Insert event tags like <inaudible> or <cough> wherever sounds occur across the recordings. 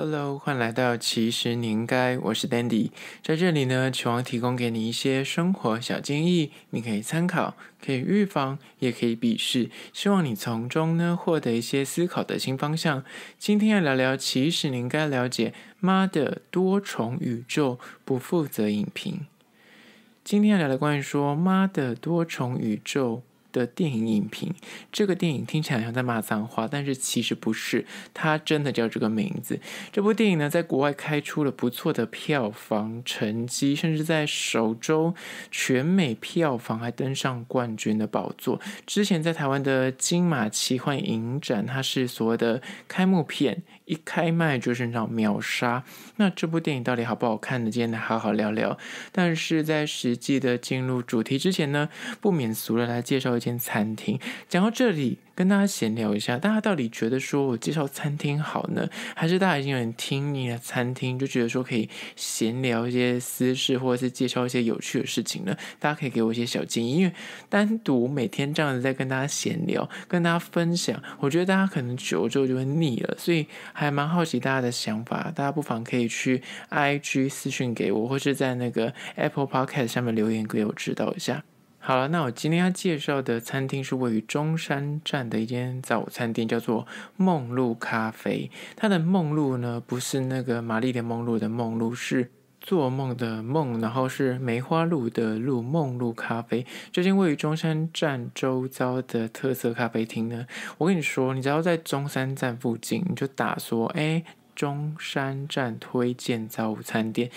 Hello，欢迎来到其实你应该。我是 Dandy，在这里呢，球王提供给你一些生活小建议，你可以参考，可以预防，也可以鄙视。希望你从中呢获得一些思考的新方向。今天要聊聊，其实你应该了解《妈的多重宇宙》不负责影评。今天要聊的关于说《妈的多重宇宙》。的电影影评，这个电影听起来好像在骂脏话，但是其实不是，它真的叫这个名字。这部电影呢，在国外开出了不错的票房成绩，甚至在首周全美票房还登上冠军的宝座。之前在台湾的金马奇幻影展，它是所谓的开幕片。一开麦就是种秒杀，那这部电影到底好不好看呢？今天好好聊聊。但是在实际的进入主题之前呢，不免俗的来介绍一间餐厅。讲到这里。跟大家闲聊一下，大家到底觉得说我介绍餐厅好呢，还是大家已经有人听你的餐厅，就觉得说可以闲聊一些私事，或者是介绍一些有趣的事情呢？大家可以给我一些小建议，因为单独每天这样子在跟大家闲聊、跟大家分享，我觉得大家可能久之后就会腻了，所以还蛮好奇大家的想法。大家不妨可以去 IG 私讯给我，或是在那个 Apple Podcast 下面留言给我指导一下。好了，那我今天要介绍的餐厅是位于中山站的一间早餐店，叫做梦露咖啡。它的梦露呢，不是那个玛丽莲梦露的梦露，是做梦的梦，然后是梅花鹿的鹿，梦露咖啡。这间位于中山站周遭的特色咖啡厅呢，我跟你说，你只要在中山站附近，你就打说，哎，中山站推荐早餐店。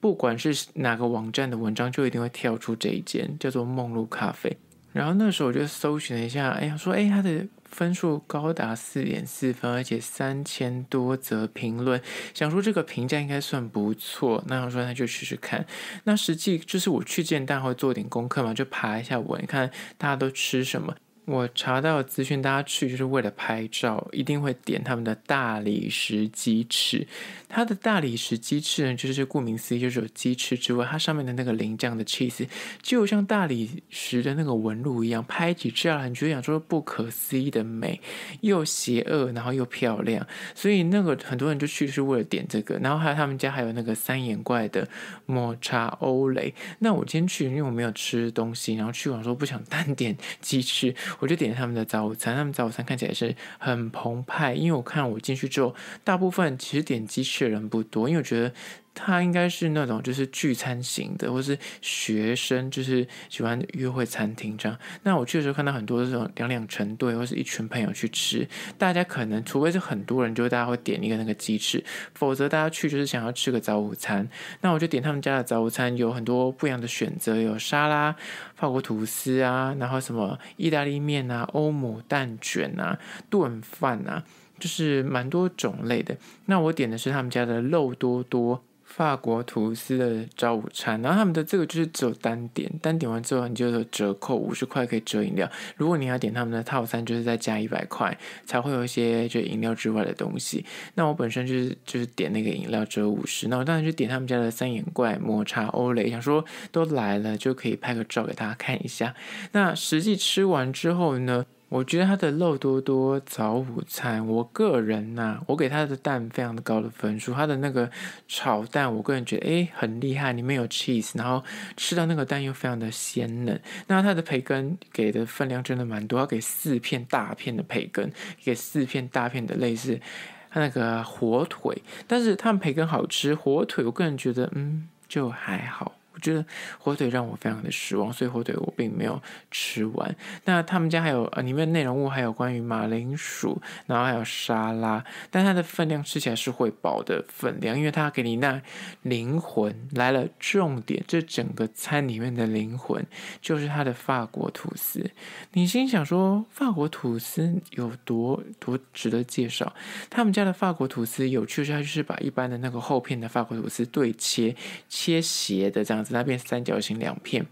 不管是哪个网站的文章，就一定会跳出这一间叫做梦露咖啡。然后那时候我就搜寻了一下，哎呀，说哎它的分数高达四点四分，而且三千多则评论，想说这个评价应该算不错。那我说那就试试看。那实际就是我去见，大会做点功课嘛，就爬一下文，看大家都吃什么。我查到资讯，大家去就是为了拍照，一定会点他们的大理石鸡翅。它的大理石鸡翅呢，就是顾名思义，就是有鸡翅之外，它上面的那个淋酱的 cheese，就像大理石的那个纹路一样，拍起照来你觉得想说不可思议的美，又邪恶，然后又漂亮。所以那个很多人就去是为了点这个。然后还有他们家还有那个三眼怪的抹茶欧蕾。那我今天去，因为我没有吃东西，然后去完说不想单点鸡翅。我就点他们的早餐，他们早餐看起来是很澎湃，因为我看我进去之后，大部分其实点鸡翅的人不多，因为我觉得。它应该是那种就是聚餐型的，或是学生就是喜欢约会餐厅这样。那我去的时候看到很多这种两两成对，或是一群朋友去吃。大家可能除非是很多人，就大家会点一个那个鸡翅，否则大家去就是想要吃个早午餐。那我就点他们家的早午餐，有很多不一样的选择，有沙拉、法国吐司啊，然后什么意大利面啊、欧姆蛋卷啊、炖饭啊，就是蛮多种类的。那我点的是他们家的肉多多。法国图斯的早午餐，然后他们的这个就是只有单点，单点完之后你就有折扣，五十块可以折饮料。如果你要点他们的套餐，就是再加一百块才会有一些就饮料之外的东西。那我本身就是就是点那个饮料折五十，那我当然就点他们家的三眼怪抹茶欧蕾，想说都来了就可以拍个照给大家看一下。那实际吃完之后呢？我觉得他的肉多多早午餐，我个人呐，我给他的蛋非常的高的分数。他的那个炒蛋，我个人觉得诶很厉害，里面有 cheese，然后吃到那个蛋又非常的鲜嫩。那他的培根给的分量真的蛮多，要给四片大片的培根，给四片大片的类似他那个火腿。但是他们培根好吃，火腿我个人觉得嗯就还好。我觉得火腿让我非常的失望，所以火腿我并没有吃完。那他们家还有里面内容物，还有关于马铃薯，然后还有沙拉，但它的分量吃起来是会饱的分量，因为它给你那灵魂来了。重点，这整个餐里面的灵魂就是它的法国吐司。你心想说，法国吐司有多多值得介绍？他们家的法国吐司有趣，是它就是把一般的那个厚片的法国吐司对切切斜的这样那边三角形两片。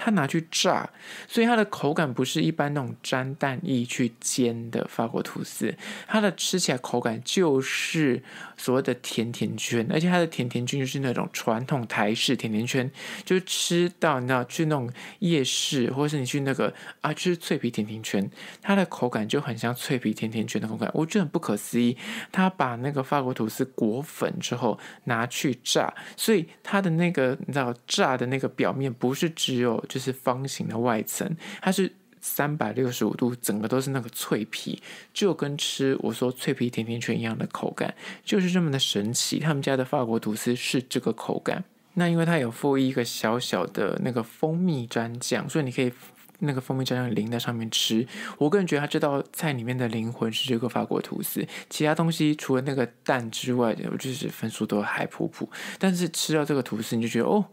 它拿去炸，所以它的口感不是一般那种沾蛋液去煎的法国吐司，它的吃起来口感就是所谓的甜甜圈，而且它的甜甜圈就是那种传统台式甜甜圈，就是吃到你知道去那种夜市，或是你去那个啊吃脆皮甜甜圈，它的口感就很像脆皮甜甜圈的口感，我觉得不可思议。他把那个法国吐司裹粉之后拿去炸，所以它的那个你知道炸的那个表面不是只有。就是方形的外层，它是三百六十五度，整个都是那个脆皮，就跟吃我说脆皮甜甜圈一样的口感，就是这么的神奇。他们家的法国吐司是这个口感，那因为它有附一个小小的那个蜂蜜蘸酱，所以你可以那个蜂蜜蘸酱淋在上面吃。我个人觉得它这道菜里面的灵魂是这个法国吐司，其他东西除了那个蛋之外，我就是分数都还普普，但是吃到这个吐司，你就觉得哦。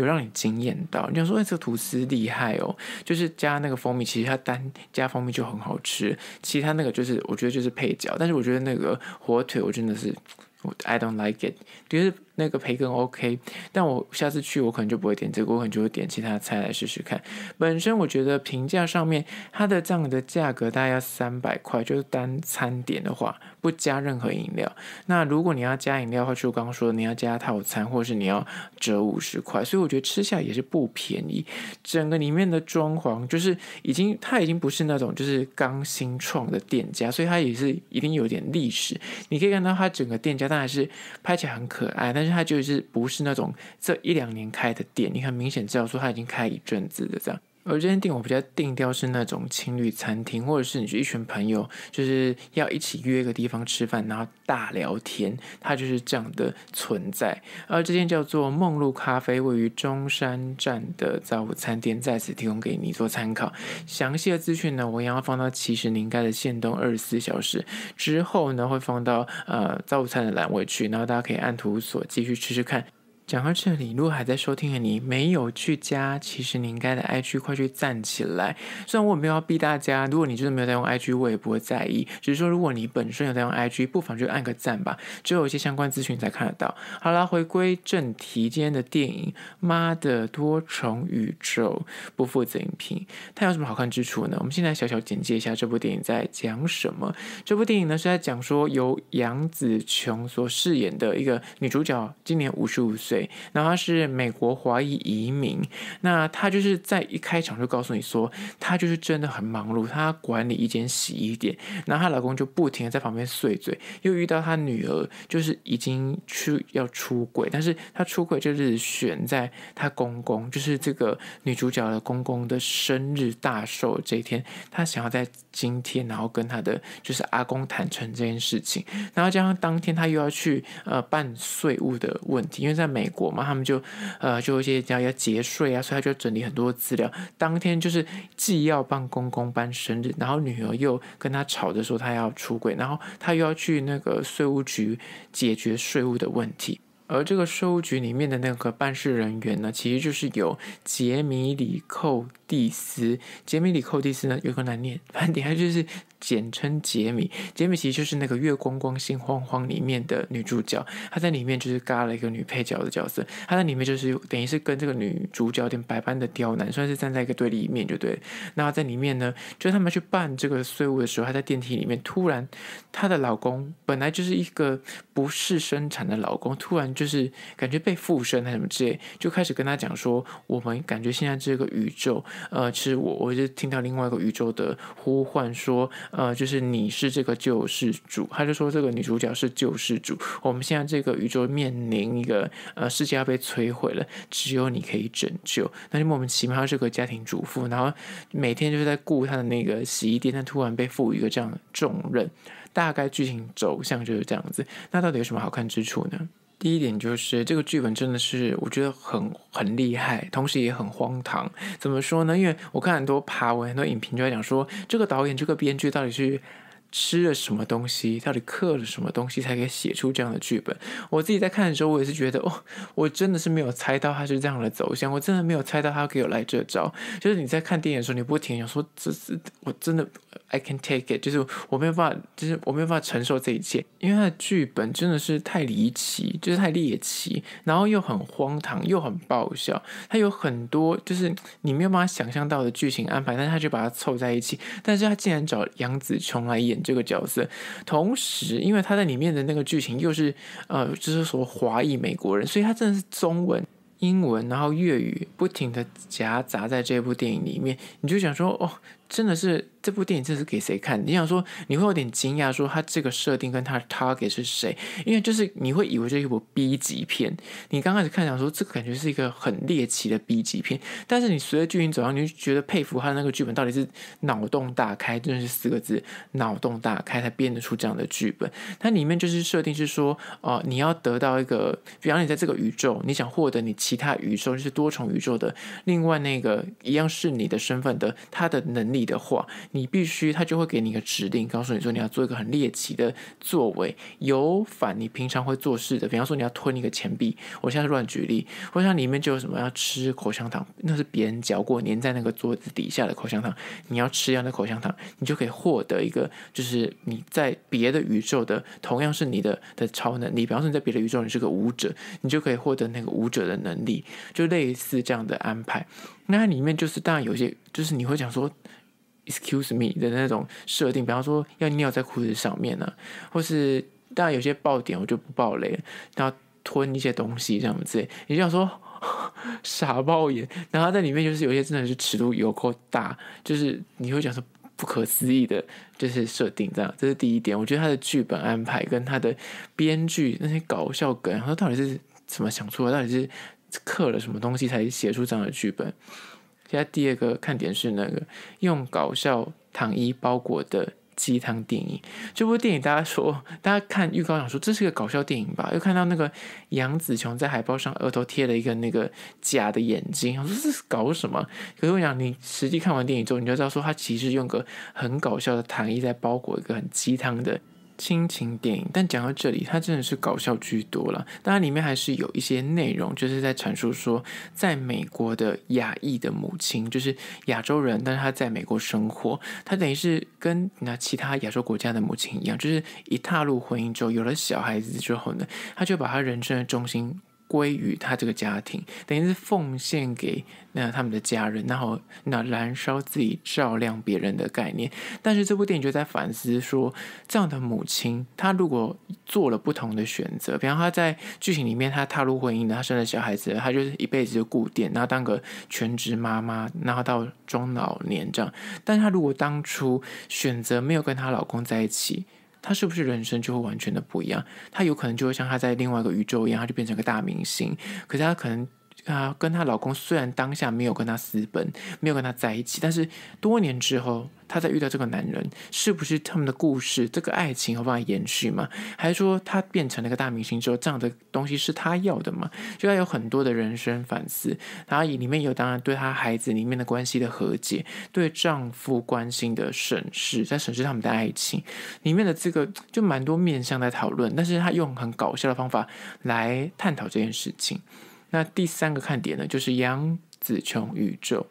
有让你惊艳到，你想说，哎，这吐司厉害哦，就是加那个蜂蜜，其实它单加蜂蜜就很好吃，其他那个就是，我觉得就是配角，但是我觉得那个火腿，我真的是，我 I don't like it，就是那个培根 OK，但我下次去我可能就不会点这个，我可能就会点其他菜来试试看。本身我觉得评价上面它的这样的价格大概要三百块，就是单餐点的话不加任何饮料。那如果你要加饮料的话，就我刚刚说你要加套餐，或是你要折五十块。所以我觉得吃下来也是不便宜。整个里面的装潢就是已经它已经不是那种就是刚新创的店家，所以它也是一定有点历史。你可以看到它整个店家当然是拍起来很可爱，但是。他就是不是那种这一两年开的店，你很明显知道说他已经开一阵子的这样。我间店我比较定调是那种情侣餐厅，或者是你是一群朋友就是要一起约一个地方吃饭，然后大聊天，它就是这样的存在。而这间叫做梦露咖啡，位于中山站的早午餐店，在此提供给你做参考。详细的资讯呢，我一要放到其实你应该的线动二十四小时之后呢，会放到呃早午餐的栏位去，然后大家可以按图索，继续吃吃看。讲到这里，如果还在收听的你没有去加，其实你应该的 IG，快去赞起来。虽然我没有要逼大家，如果你真的没有在用 IG，我也不会在意。只是说，如果你本身有在用 IG，不妨去按个赞吧。只有一些相关资讯才看得到。好啦，回归正题，今天的电影《妈的多重宇宙》，不负责影评。它有什么好看之处呢？我们先来小小简介一下这部电影在讲什么。这部电影呢是在讲说，由杨紫琼所饰演的一个女主角，今年五十五岁。然后是美国华裔移民，那她就是在一开场就告诉你说，她就是真的很忙碌，她管理一间洗衣店。然后她老公就不停的在旁边碎嘴，又遇到她女儿就是已经去要出轨，但是她出轨就是选在她公公，就是这个女主角的公公的生日大寿这一天，她想要在今天，然后跟她的就是阿公坦诚这件事情。然后加上当天她又要去呃办税务的问题，因为在美。国嘛，他们就，呃，就一些要要节税啊，所以他就整理很多资料。当天就是既要帮公公办生日，然后女儿又跟他吵着说他要出轨，然后他又要去那个税务局解决税务的问题。而这个税务局里面的那个办事人员呢，其实就是有杰米·里寇蒂斯。杰米·里寇蒂斯呢，有个难念，反正下就是简称杰米。杰米其实就是那个月光光心慌慌里面的女主角，她在里面就是嘎了一个女配角的角色。她在里面就是等于是跟这个女主角有点百般的刁难，算是站在一个对立面，就对。那在里面呢，就他们去办这个税务的时候，她在电梯里面突然，她的老公本来就是一个不是生产的老公，突然。就是感觉被附身还什么之类，就开始跟他讲说，我们感觉现在这个宇宙，呃，其实我我就听到另外一个宇宙的呼唤，说，呃，就是你是这个救世主，他就说这个女主角是救世主。我们现在这个宇宙面临一个，呃，世界要被摧毁了，只有你可以拯救。那就莫名其妙是个家庭主妇，然后每天就是在顾她的那个洗衣店，但突然被赋予一个这样的重任。大概剧情走向就是这样子。那到底有什么好看之处呢？第一点就是这个剧本真的是我觉得很很厉害，同时也很荒唐。怎么说呢？因为我看很多爬文、很多影评就在讲说，这个导演、这个编剧到底是。吃了什么东西，到底刻了什么东西，才可以写出这样的剧本？我自己在看的时候，我也是觉得，哦，我真的是没有猜到他是这样的走向，我真的没有猜到他给我来这招。就是你在看电影的时候，你不停想说，这是我真的，I can't a k e it，就是我没有办法，就是我没有办法承受这一切，因为他的剧本真的是太离奇，就是太猎奇，然后又很荒唐，又很爆笑。他有很多就是你没有办法想象到的剧情安排，但是他就把它凑在一起，但是他竟然找杨紫琼来演。这个角色，同时因为他在里面的那个剧情又是呃，就是说华裔美国人，所以他真的是中文、英文，然后粤语不停的夹杂在这部电影里面，你就想说，哦，真的是。这部电影这是给谁看？你想说你会有点惊讶，说他这个设定跟他 target 是谁？因为就是你会以为这是一部 B 级片。你刚开始看，想说这个感觉是一个很猎奇的 B 级片。但是你随着剧情走向，你就觉得佩服他的那个剧本到底是脑洞大开，真的是四个字“脑洞大开”才编得出这样的剧本。它里面就是设定是说，哦，你要得到一个，比方你在这个宇宙，你想获得你其他宇宙，就是多重宇宙的另外那个一样是你的身份的他的能力的话。你必须，他就会给你一个指令，告诉你说你要做一个很猎奇的作为，有反你平常会做事的。比方说，你要吞一个钱币，我现在乱举例。我想里面就有什么要吃口香糖，那是别人嚼过粘在那个桌子底下的口香糖，你要吃掉那口香糖，你就可以获得一个，就是你在别的宇宙的同样是你的的超能。力。比方说你在别的宇宙你是个舞者，你就可以获得那个舞者的能力，就类似这样的安排。那里面就是当然有些，就是你会讲说。Excuse me 的那种设定，比方说要尿在裤子上面呢，或是当然有些爆点我就不爆雷然后吞一些东西这样子，你就想说 <laughs> 傻爆眼，然后在里面就是有些真的是尺度有够大，就是你会讲说不可思议的这些设定这样，这是第一点。我觉得他的剧本安排跟他的编剧那些搞笑梗，他到底是怎么想出来，到底是刻了什么东西才写出这样的剧本。现在第二个看点是那个用搞笑糖衣包裹的鸡汤电影。这部电影大家说，大家看预告想说这是个搞笑电影吧？又看到那个杨紫琼在海报上额头贴了一个那个假的眼睛，我说这是搞什么？可是我想你实际看完电影之后，你就知道说它其实用个很搞笑的糖衣在包裹一个很鸡汤的。亲情电影，但讲到这里，它真的是搞笑居多了。当然，里面还是有一些内容，就是在阐述说，在美国的亚裔的母亲，就是亚洲人，但是他在美国生活，他等于是跟那其他亚洲国家的母亲一样，就是一踏入婚姻之后，有了小孩子之后呢，他就把他人生的重心。归于他这个家庭，等于是奉献给那他们的家人，然后那燃烧自己照亮别人的概念。但是这部电影就在反思说，这样的母亲，她如果做了不同的选择，比方她在剧情里面，她踏入婚姻的，她生了小孩子，她就是一辈子就固定，然后当个全职妈妈，然后到中老年这样。但是她如果当初选择没有跟她老公在一起。他是不是人生就会完全的不一样？他有可能就会像他在另外一个宇宙一样，他就变成个大明星。可是他可能。她跟她老公虽然当下没有跟她私奔，没有跟她在一起，但是多年之后，她再遇到这个男人，是不是他们的故事，这个爱情有办法延续吗？还是说她变成了一个大明星之后，这样的东西是她要的吗？就要有很多的人生反思，然后里面有当然对她孩子里面的关系的和解，对丈夫关心的审视，在审视他们的爱情里面的这个就蛮多面向在讨论，但是她用很搞笑的方法来探讨这件事情。那第三个看点呢，就是杨紫琼宇宙。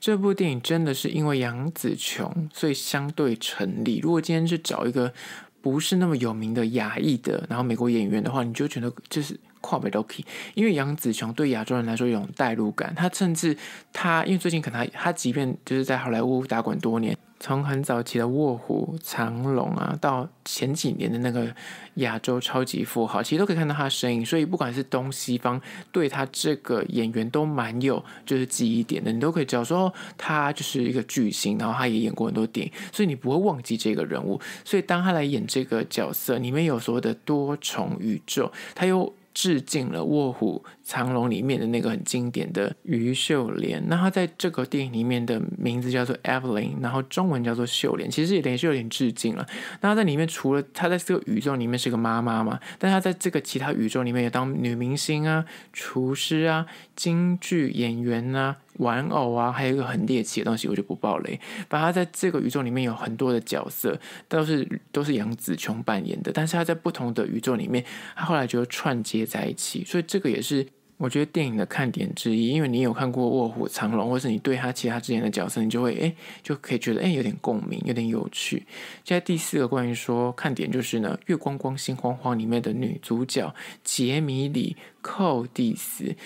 这部电影真的是因为杨紫琼，所以相对成立。如果今天去找一个不是那么有名的亚裔的，然后美国演员的话，你就觉得就是跨北都可以。因为杨紫琼对亚洲人来说有种代入感。她甚至她因为最近可能她她即便就是在好莱坞打滚多年。从很早期的《卧虎藏龙》啊，到前几年的那个亚洲超级富豪，其实都可以看到他的身影。所以不管是东西方，对他这个演员都蛮有就是记忆点的。你都可以知道说他就是一个巨星，然后他也演过很多电影，所以你不会忘记这个人物。所以当他来演这个角色，里面有所谓的多重宇宙，他又致敬了《卧虎》。《藏龙》里面的那个很经典的于秀莲，那她在这个电影里面的名字叫做 Evelyn，然后中文叫做秀莲，其实也等于是有点致敬了。那她在里面除了她在这个宇宙里面是个妈妈嘛，但她在这个其他宇宙里面也当女明星啊、厨师啊、京剧演员啊。玩偶啊，还有一个很猎奇的东西我就不爆雷。反正她在这个宇宙里面有很多的角色，都是都是杨紫琼扮演的，但是她在不同的宇宙里面，她后来就串接在一起，所以这个也是。我觉得电影的看点之一，因为你有看过《卧虎藏龙》，或是你对他其他之前的角色，你就会诶就可以觉得诶有点共鸣，有点有趣。接在第四个关于说看点就是呢，《月光光心慌慌》里面的女主角杰米里·寇蒂斯。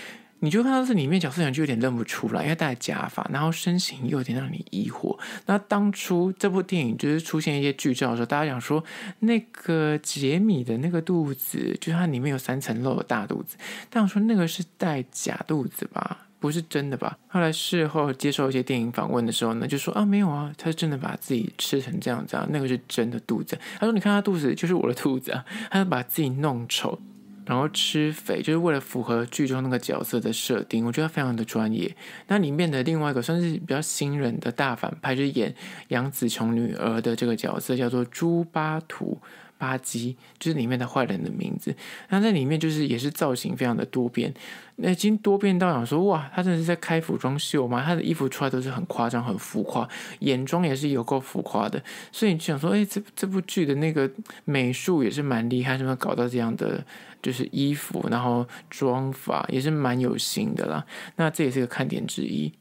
你就看到是里面角色，人就有点认不出来，因为戴假发，然后身形又有点让你疑惑。那当初这部电影就是出现一些剧照的时候，大家讲说那个杰米的那个肚子，就它里面有三层肉的大肚子，但想说那个是戴假肚子吧？不是真的吧？后来事后接受一些电影访问的时候呢，就说啊，没有啊，他是真的把自己吃成这样子啊，那个是真的肚子。他说：“你看他肚子就是我的肚子啊，他把自己弄丑。”然后吃肥就是为了符合剧中那个角色的设定，我觉得非常的专业。那里面的另外一个算是比较新人的大反派，就是演杨紫琼女儿的这个角色，叫做朱巴图巴基，就是里面的坏人的名字。那在里面就是也是造型非常的多变，那已经多变到想说哇，他的是在开服装秀吗？他的衣服出来都是很夸张、很浮夸，眼妆也是有够浮夸的。所以你想说，哎，这这部剧的那个美术也是蛮厉害，什么搞到这样的？就是衣服，然后装法也是蛮有型的啦。那这也是个看点之一。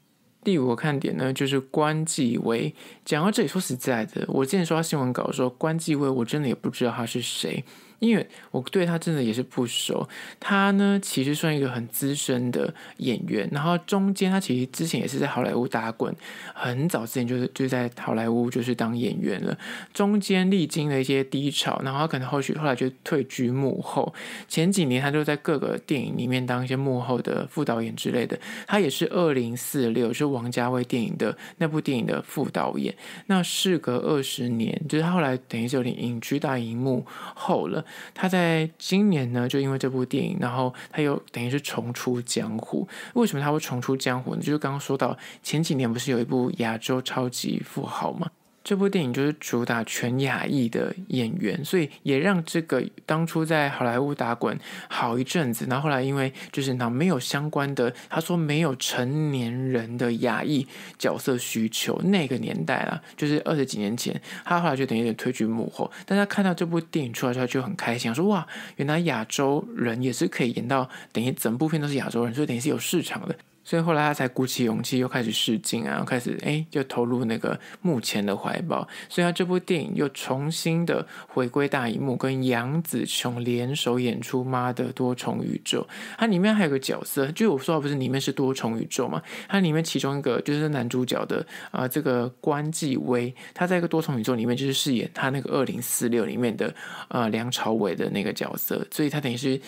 第五个看点呢，就是关继威。讲到这里，说实在的，我之前刷新闻稿说关继威，我真的也不知道他是谁。因为我对他真的也是不熟，他呢其实算一个很资深的演员，然后中间他其实之前也是在好莱坞打滚，很早之前就是就在好莱坞就是当演员了，中间历经了一些低潮，然后可能后续后来就退居幕后，前几年他就在各个电影里面当一些幕后的副导演之类的，他也是二零四六是王家卫电影的那部电影的副导演，那事隔二十年，就是后来等于是有点隐居大荧幕后了。他在今年呢，就因为这部电影，然后他又等于是重出江湖。为什么他会重出江湖呢？就是刚刚说到前几年不是有一部《亚洲超级富豪》吗？这部电影就是主打全亚裔的演员，所以也让这个当初在好莱坞打滚好一阵子，然后后来因为就是那没有相关的，他说没有成年人的亚裔角色需求，那个年代啦，就是二十几年前，他后来就等于推举幕后。但他看到这部电影出来之后就很开心，说哇，原来亚洲人也是可以演到等于整部片都是亚洲人，所以等于是有市场的。所以后来他才鼓起勇气，又开始试镜啊，开始哎，又投入那个幕前的怀抱。所以他这部电影又重新的回归大荧幕，跟杨子琼联手演出《妈的多重宇宙》。它里面还有个角色，就我说不是里面是多重宇宙嘛？它里面其中一个就是男主角的啊，这个关继威，他在一个多重宇宙里面就是饰演他那个二零四六里面的呃梁朝伟的那个角色，所以他等于是。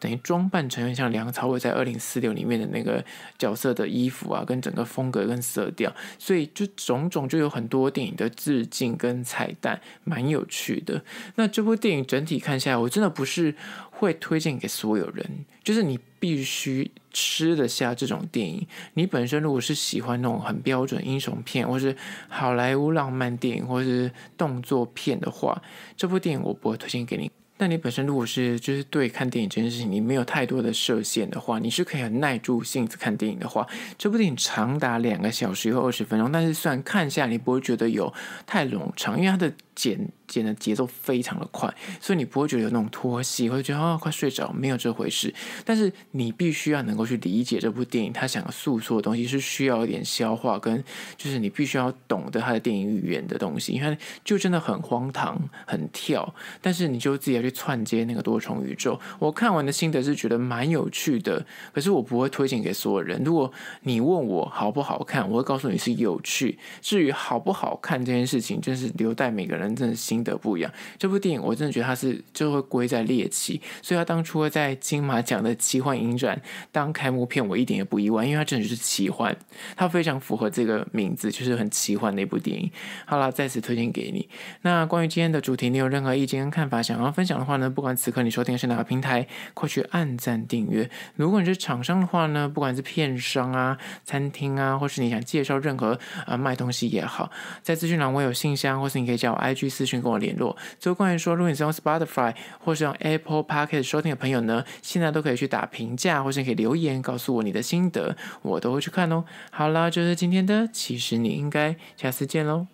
等于装扮成像梁朝伟在《二零四六》里面的那个角色的衣服啊，跟整个风格跟色调，所以就种种就有很多电影的致敬跟彩蛋，蛮有趣的。那这部电影整体看下来，我真的不是会推荐给所有人，就是你必须吃得下这种电影。你本身如果是喜欢那种很标准英雄片，或是好莱坞浪漫电影，或是动作片的话，这部电影我不会推荐给你。那你本身如果是就是对看电影这件事情你没有太多的设限的话，你是可以很耐住性子看电影的话，这部电影长达两个小时或二十分钟，但是虽然看下你不会觉得有太冗长，因为它的。剪剪的节奏非常的快，所以你不会觉得有那种拖戏，会觉得啊快睡着，没有这回事。但是你必须要能够去理解这部电影他想要诉说的东西，是需要一点消化跟就是你必须要懂得他的电影语言的东西。因为就真的很荒唐，很跳，但是你就自己要去串接那个多重宇宙。我看完的心得是觉得蛮有趣的，可是我不会推荐给所有人。如果你问我好不好看，我会告诉你是有趣。至于好不好看这件事情，真是留待每个人。真正心得不一样。这部电影我真的觉得它是就会归在猎奇，所以它当初在金马奖的奇幻影展当开幕片，我一点也不意外，因为它真的是奇幻，它非常符合这个名字，就是很奇幻的一部电影。好了，再次推荐给你。那关于今天的主题，你有任何意见跟看法想要分享的话呢？不管此刻你收听的是哪个平台，快去按赞订阅。如果你是厂商的话呢，不管是片商啊、餐厅啊，或是你想介绍任何啊卖东西也好，在资讯栏我有信箱，或是你可以叫我再去私讯跟我联络。最后，关于说，如果你是用 Spotify 或是用 Apple Pocket 收听的朋友呢，现在都可以去打评价，或是可以留言告诉我你的心得，我都会去看哦。好啦，就是今天的，其实你应该下次见喽。